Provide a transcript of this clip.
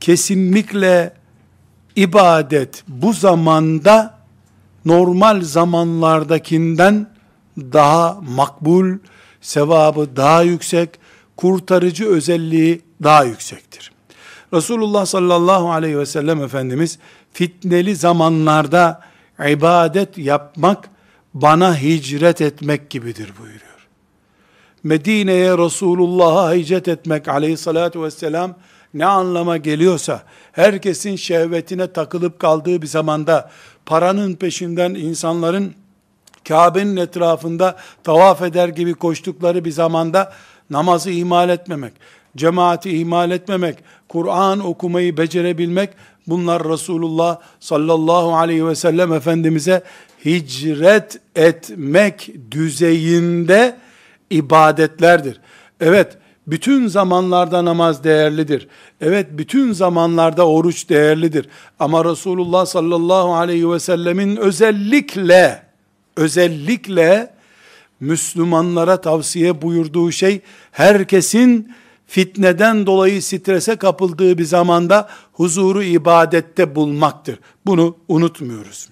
kesinlikle ibadet bu zamanda normal zamanlardakinden daha makbul, sevabı daha yüksek, kurtarıcı özelliği daha yüksektir. Resulullah sallallahu aleyhi ve sellem Efendimiz fitneli zamanlarda ibadet yapmak bana hicret etmek gibidir buyuruyor. Medine'ye Resulullah'a hicret etmek aleyhissalatu vesselam ne anlama geliyorsa, herkesin şehvetine takılıp kaldığı bir zamanda, paranın peşinden insanların Kabe'nin etrafında tavaf eder gibi koştukları bir zamanda, namazı ihmal etmemek, cemaati ihmal etmemek, Kur'an okumayı becerebilmek, bunlar Resulullah sallallahu aleyhi ve sellem Efendimiz'e hicret etmek düzeyinde ibadetlerdir. Evet, bütün zamanlarda namaz değerlidir. Evet bütün zamanlarda oruç değerlidir. Ama Resulullah sallallahu aleyhi ve sellemin özellikle özellikle Müslümanlara tavsiye buyurduğu şey herkesin fitneden dolayı strese kapıldığı bir zamanda huzuru ibadette bulmaktır. Bunu unutmuyoruz.